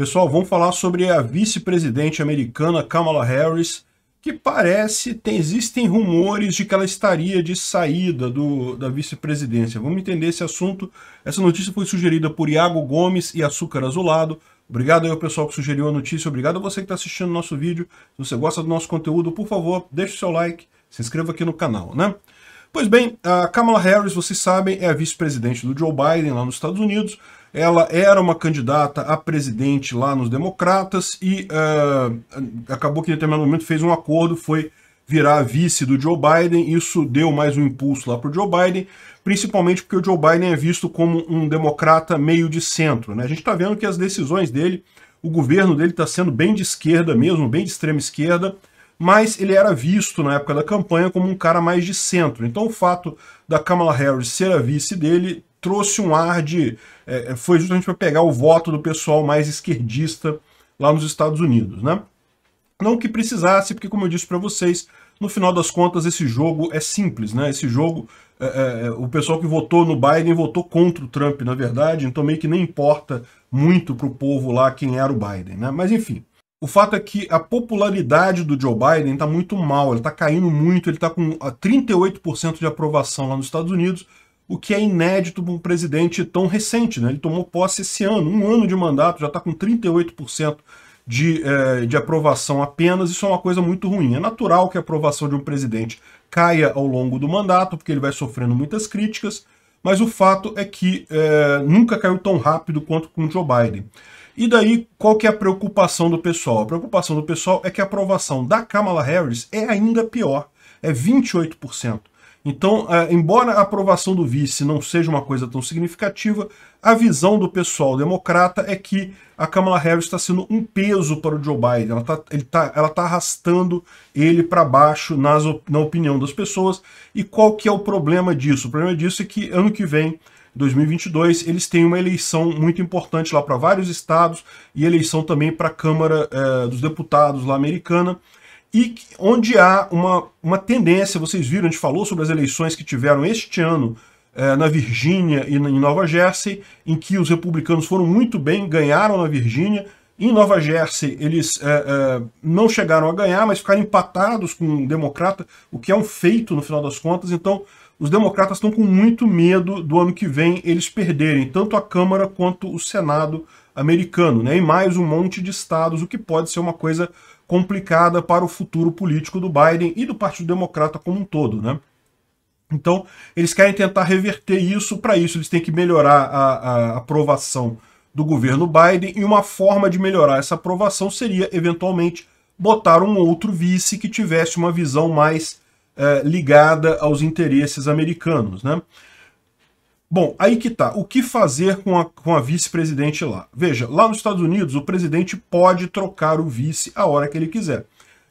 Pessoal, vamos falar sobre a vice-presidente americana Kamala Harris, que parece, tem, existem rumores de que ela estaria de saída do, da vice-presidência. Vamos entender esse assunto. Essa notícia foi sugerida por Iago Gomes e Açúcar Azulado. Obrigado aí ao pessoal que sugeriu a notícia, obrigado a você que está assistindo o nosso vídeo. Se você gosta do nosso conteúdo, por favor, deixe o seu like, se inscreva aqui no canal, né? Pois bem, a Kamala Harris, vocês sabem, é a vice-presidente do Joe Biden lá nos Estados Unidos ela era uma candidata a presidente lá nos Democratas e uh, acabou que em determinado momento fez um acordo, foi virar vice do Joe Biden, isso deu mais um impulso lá para o Joe Biden, principalmente porque o Joe Biden é visto como um democrata meio de centro. Né? A gente está vendo que as decisões dele, o governo dele está sendo bem de esquerda mesmo, bem de extrema esquerda, mas ele era visto na época da campanha como um cara mais de centro. Então o fato da Kamala Harris ser a vice dele trouxe um ar de... É, é foi justamente para pegar o voto do pessoal mais esquerdista lá nos Estados Unidos, né? Não que precisasse, porque como eu disse para vocês, no final das contas esse jogo é simples, né? Esse jogo, é, é, é, o pessoal que votou no Biden votou contra o Trump, na verdade, então meio que nem importa muito para o povo lá quem era o Biden, né? Mas enfim, o fato é que a popularidade do Joe Biden está muito mal, ele está caindo muito, ele está com 38% ah, de aprovação lá nos Estados Unidos, o que é inédito para um presidente tão recente. Né? Ele tomou posse esse ano, um ano de mandato, já está com 38% de, eh, de aprovação apenas. Isso é uma coisa muito ruim. É natural que a aprovação de um presidente caia ao longo do mandato, porque ele vai sofrendo muitas críticas, mas o fato é que eh, nunca caiu tão rápido quanto com Joe Biden. E daí, qual que é a preocupação do pessoal? A preocupação do pessoal é que a aprovação da Kamala Harris é ainda pior, é 28%. Então, é, embora a aprovação do vice não seja uma coisa tão significativa, a visão do pessoal democrata é que a Kamala Harris está sendo um peso para o Joe Biden. Ela está tá, tá, tá arrastando ele para baixo nas, na opinião das pessoas. E qual que é o problema disso? O problema disso é que ano que vem 2022, eles têm uma eleição muito importante lá para vários estados e eleição também para a Câmara eh, dos Deputados lá americana e onde há uma, uma tendência, vocês viram, a gente falou sobre as eleições que tiveram este ano eh, na Virgínia e em Nova Jersey, em que os republicanos foram muito bem, ganharam na Virgínia. Em Nova Jersey, eles eh, eh, não chegaram a ganhar, mas ficaram empatados com um democrata, o que é um feito no final das contas. Então, os democratas estão com muito medo do ano que vem eles perderem tanto a Câmara quanto o Senado americano, né? e mais um monte de estados, o que pode ser uma coisa complicada para o futuro político do Biden e do Partido Democrata como um todo, né? Então, eles querem tentar reverter isso. Para isso, eles têm que melhorar a, a aprovação do governo Biden. E uma forma de melhorar essa aprovação seria, eventualmente, botar um outro vice que tivesse uma visão mais eh, ligada aos interesses americanos. Né? Bom, aí que tá. O que fazer com a, com a vice-presidente lá? Veja, lá nos Estados Unidos, o presidente pode trocar o vice a hora que ele quiser.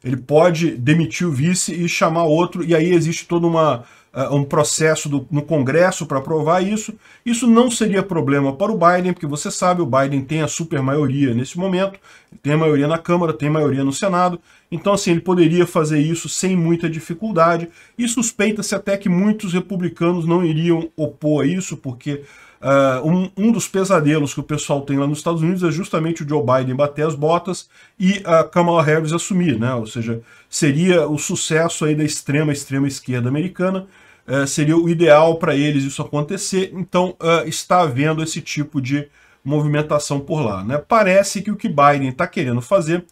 Ele pode demitir o vice e chamar outro, e aí existe todo uma, uh, um processo do, no Congresso para aprovar isso. Isso não seria problema para o Biden, porque você sabe, o Biden tem a super maioria nesse momento, tem a maioria na Câmara, tem maioria no Senado, então assim, ele poderia fazer isso sem muita dificuldade, e suspeita-se até que muitos republicanos não iriam opor a isso, porque Uh, um, um, dos pesadelos que o pessoal tem lá nos Estados Unidos é justamente o Joe Biden bater as botas e a Kamala Harris assumir, né? Ou seja, seria o sucesso aí da extrema, extrema esquerda americana, uh, seria o ideal para eles isso acontecer, então uh, está havendo esse tipo de movimentação por lá, né? Parece que o que Biden está querendo fazer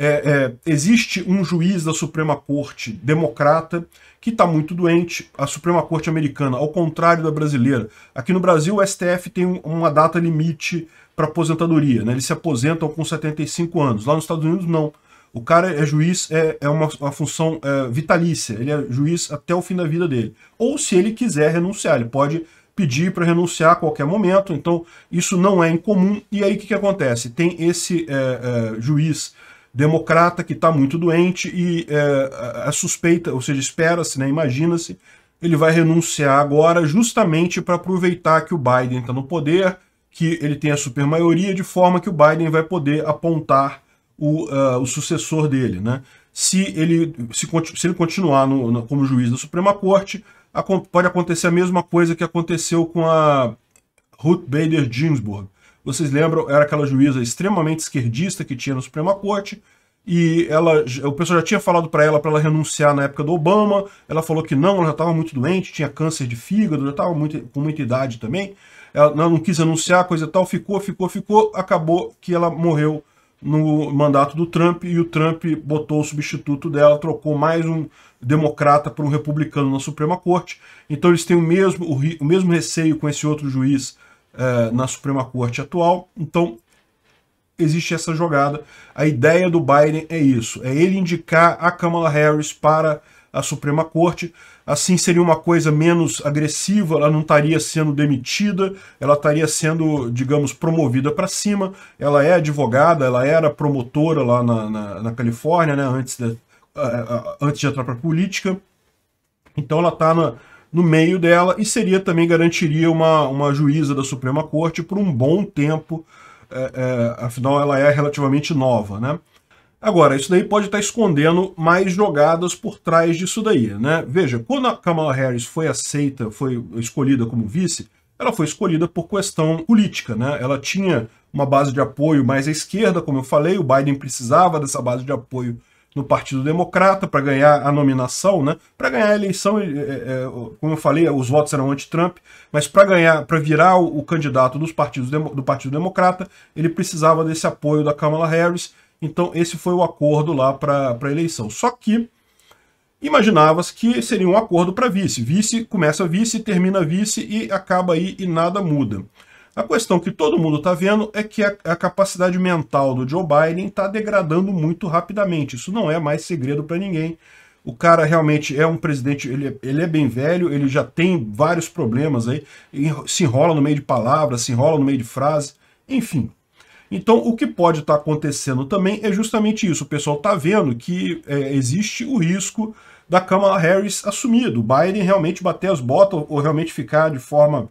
é, é, existe um juiz da Suprema Corte democrata que está muito doente, a Suprema Corte americana, ao contrário da brasileira. Aqui no Brasil, o STF tem uma data limite para aposentadoria, né? eles se aposentam com 75 anos. Lá nos Estados Unidos, não. O cara é juiz, é, é uma, uma função é, vitalícia, ele é juiz até o fim da vida dele. Ou se ele quiser renunciar, ele pode pedir para renunciar a qualquer momento, então isso não é incomum. E aí o que, que acontece? Tem esse é, é juiz democrata que está muito doente e é, é suspeita, ou seja, espera-se, né, imagina-se, ele vai renunciar agora justamente para aproveitar que o Biden está no poder, que ele tem a supermaioria, de forma que o Biden vai poder apontar o, uh, o sucessor dele. Né? Se, ele, se, se ele continuar no, no, como juiz da Suprema Corte, a, pode acontecer a mesma coisa que aconteceu com a Ruth Bader Ginsburg, vocês lembram, era aquela juíza extremamente esquerdista que tinha na Suprema Corte, e ela, o pessoal já tinha falado para ela para ela renunciar na época do Obama, ela falou que não, ela já estava muito doente, tinha câncer de fígado, já estava com muita idade também, ela não quis anunciar, coisa tal, ficou, ficou, ficou, acabou que ela morreu no mandato do Trump e o Trump botou o substituto dela, trocou mais um democrata por um republicano na Suprema Corte. Então eles têm o mesmo, o, o mesmo receio com esse outro juiz é, na Suprema Corte atual. Então, existe essa jogada. A ideia do Biden é isso: é ele indicar a Kamala Harris para a Suprema Corte. Assim seria uma coisa menos agressiva, ela não estaria sendo demitida, ela estaria sendo, digamos, promovida para cima. Ela é advogada, ela era promotora lá na, na, na Califórnia, né, antes, de, uh, uh, antes de entrar para a política. Então ela está na, no meio dela e seria também garantiria uma, uma juíza da Suprema Corte por um bom tempo, é, é, afinal ela é relativamente nova, né? Agora, isso daí pode estar escondendo mais jogadas por trás disso daí, né? Veja, quando a Kamala Harris foi aceita, foi escolhida como vice, ela foi escolhida por questão política, né? Ela tinha uma base de apoio mais à esquerda, como eu falei, o Biden precisava dessa base de apoio no Partido Democrata para ganhar a nominação, né? Para ganhar a eleição, é, é, como eu falei, os votos eram anti-Trump, mas para ganhar, para virar o, o, candidato dos partidos do Partido Democrata, ele precisava desse apoio da Kamala Harris. Então esse foi o acordo lá para a eleição. Só que imaginava-se que seria um acordo para vice. Vice começa vice, termina vice e acaba aí e nada muda. A questão que todo mundo está vendo é que a, a, capacidade mental do Joe Biden está degradando muito rapidamente. Isso não é mais segredo para ninguém. O cara realmente é um presidente, ele, é, ele é bem velho, ele já tem vários problemas aí, se enrola no meio de palavras, se enrola no meio de frase, enfim. Então, o que pode estar tá acontecendo também é justamente isso. O pessoal está vendo que é, existe o risco da Kamala Harris assumir, do Biden realmente bater as botas ou realmente ficar de forma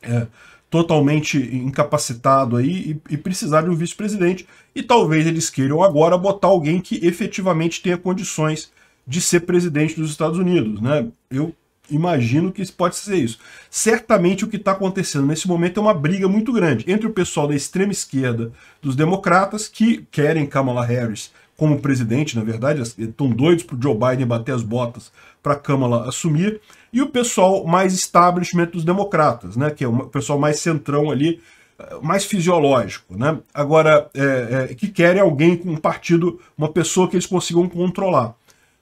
é, totalmente incapacitado aí e, e precisar de um vice-presidente. E talvez eles queiram agora botar alguém que efetivamente tenha condições de ser presidente dos Estados Unidos, né? Eu imagino que pode ser isso. Certamente o que está acontecendo nesse momento é uma briga muito grande entre o pessoal da extrema esquerda, dos democratas, que querem Kamala Harris como presidente, na verdade, estão doidos para o Joe Biden bater as botas para a Câmara assumir, e o pessoal mais establishment dos democratas, né, que é o pessoal mais centrão ali, eh, mais fisiológico, né? Agora, é, é, que querem alguém com um partido, uma pessoa que eles consigam controlar.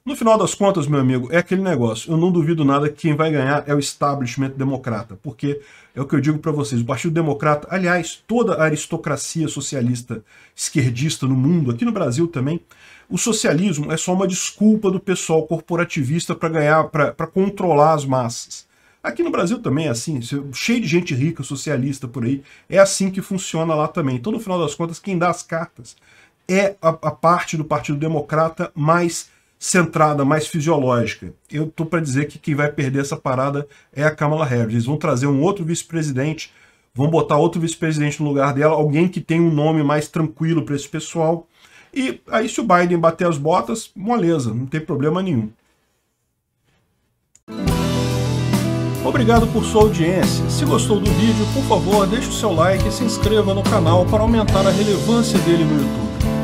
No final das contas, meu amigo, é aquele negócio. Eu não duvido nada que quem vai ganhar é o establishment democrata, porque é o que eu digo para vocês. O Partido Democrata, aliás, toda a aristocracia socialista esquerdista no mundo, aqui no Brasil também, o socialismo é só uma desculpa do pessoal corporativista para ganhar, para controlar as massas. Aqui no Brasil também é assim, cheio de gente rica, socialista por aí. É assim que funciona lá também. Então, no final das contas, quem dá as cartas é a, a parte do Partido Democrata mais centrada, mais fisiológica. Eu tô para dizer que quem vai perder essa parada é a Kamala Harris. Eles vão trazer um outro vice-presidente, vão botar outro vice-presidente no lugar dela, alguém que tem um nome mais tranquilo para esse pessoal. E aí se o Biden bater as botas, moleza, não tem problema nenhum. Obrigado por sua audiência. Se gostou do vídeo, por favor, deixe o seu like e se inscreva no canal para aumentar a relevância dele no YouTube.